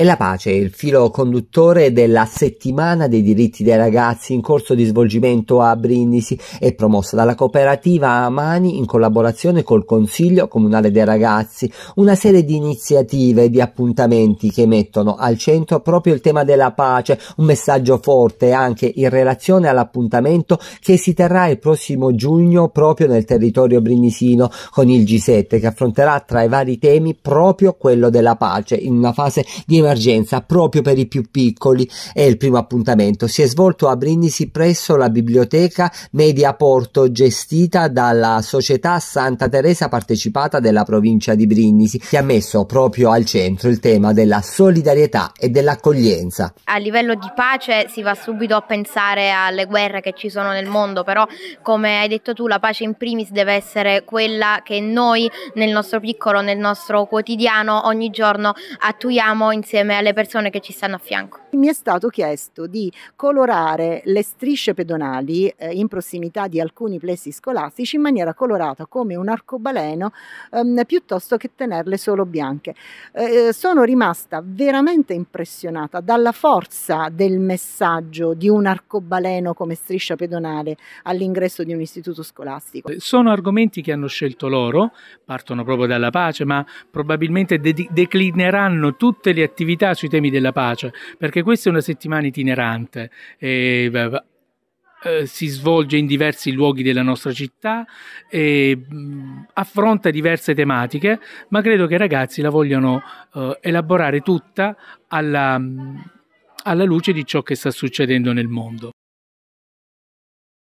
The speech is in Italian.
E la pace il filo conduttore della settimana dei diritti dei ragazzi in corso di svolgimento a Brindisi e promossa dalla cooperativa Amani in collaborazione col Consiglio Comunale dei Ragazzi, una serie di iniziative e di appuntamenti che mettono al centro proprio il tema della pace, un messaggio forte anche in relazione all'appuntamento che si terrà il prossimo giugno proprio nel territorio brindisino con il G7 che affronterà tra i vari temi proprio quello della pace in una fase di Convergenza proprio per i più piccoli e il primo appuntamento si è svolto a Brindisi presso la biblioteca Media Porto gestita dalla società Santa Teresa partecipata della provincia di Brindisi che ha messo proprio al centro il tema della solidarietà e dell'accoglienza. A livello di pace si va subito a pensare alle guerre che ci sono nel mondo però come hai detto tu la pace in primis deve essere quella che noi nel nostro piccolo, nel nostro quotidiano ogni giorno attuiamo insieme insieme alle persone che ci stanno a fianco. Mi è stato chiesto di colorare le strisce pedonali eh, in prossimità di alcuni plessi scolastici in maniera colorata come un arcobaleno ehm, piuttosto che tenerle solo bianche. Eh, eh sono rimasta veramente impressionata dalla forza del messaggio di un arcobaleno come striscia pedonale all'ingresso di un istituto scolastico. Eh, sono argomenti che hanno scelto loro, partono proprio dalla pace, ma probabilmente de- declineranno tutte le attività attività sui temi della pace, perché questa è una settimana itinerante. E, eh, si svolge in diversi luoghi della nostra città e affronta diverse tematiche, ma credo che i ragazzi la vogliano eh, elaborare tutta alla, alla luce di ciò che sta succedendo nel mondo.